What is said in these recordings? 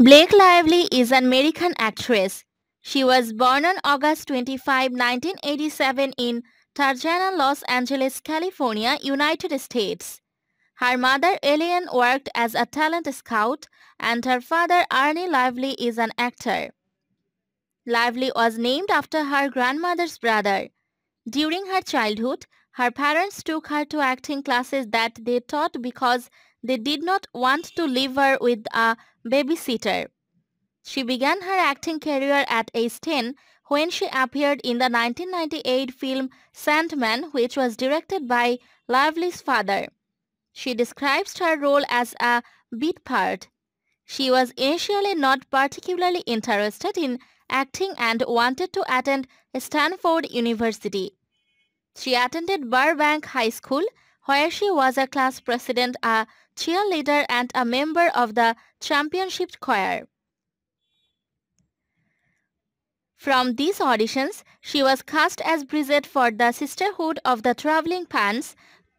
Blake Lively is an American actress. She was born on August 25, 1987 in Tarjana, Los Angeles, California, United States. Her mother Elaine, worked as a talent scout and her father Arnie Lively is an actor. Lively was named after her grandmother's brother. During her childhood, her parents took her to acting classes that they taught because they did not want to leave her with a babysitter. She began her acting career at age 10 when she appeared in the 1998 film Sandman which was directed by Lively's father. She describes her role as a bit part. She was initially not particularly interested in acting and wanted to attend Stanford University. She attended Burbank High School, where she was a class president, a cheerleader, and a member of the championship choir. From these auditions, she was cast as Bridget for the Sisterhood of the Traveling Pants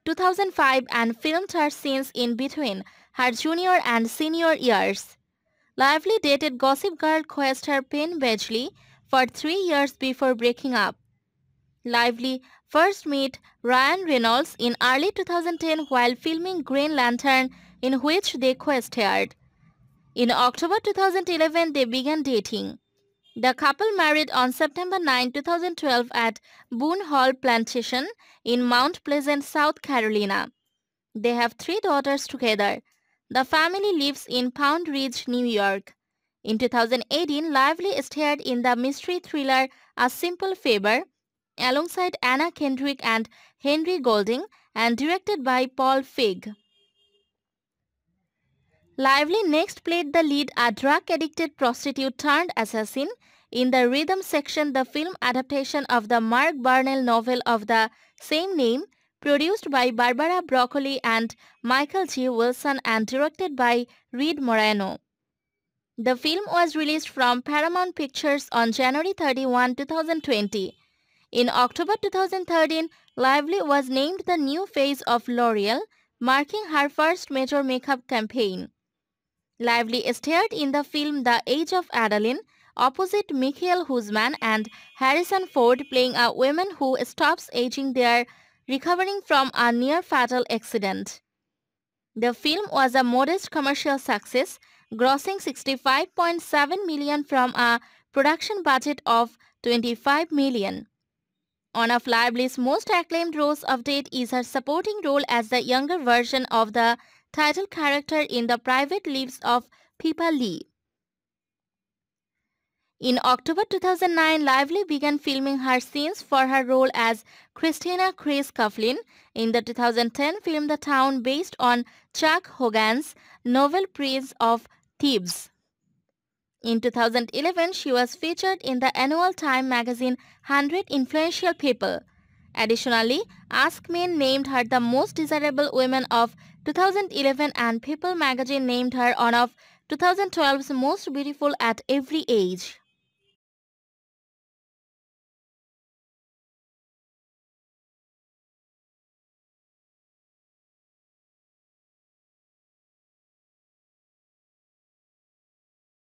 2005 and filmed her scenes in between her junior and senior years. Lively dated Gossip Girl co-star Penn Badgley for three years before breaking up. Lively first met Ryan Reynolds in early 2010 while filming Green Lantern in which they co-starred. In October 2011, they began dating. The couple married on September 9, 2012 at Boone Hall Plantation in Mount Pleasant, South Carolina. They have three daughters together. The family lives in Pound Ridge, New York. In 2018, Lively starred in the mystery thriller A Simple Favor, alongside Anna Kendrick and Henry Golding and directed by Paul Feig. Lively next played the lead a drug-addicted prostitute turned assassin in the rhythm section the film adaptation of the Mark Barnell novel of the same name produced by Barbara Broccoli and Michael G. Wilson and directed by Reed Moreno. The film was released from Paramount Pictures on January 31, 2020. In October 2013, Lively was named the new face of L'Oreal, marking her first major makeup campaign. Lively starred in the film The Age of Adeline opposite Michael Husman and Harrison Ford playing a woman who stops aging there recovering from a near-fatal accident. The film was a modest commercial success, grossing 65.7 million from a production budget of 25 million. One of Lively's most acclaimed roles of date is her supporting role as the younger version of the title character in The Private Lives of Pippa Lee. In October 2009, Lively began filming her scenes for her role as Christina Chris Coughlin in the 2010 film The Town based on Chuck Hogan's novel Prince of Thebes. In 2011, she was featured in the annual Time magazine 100 Influential People. Additionally, Ask Men named her the most desirable women of 2011 and People magazine named her one of 2012's most beautiful at every age.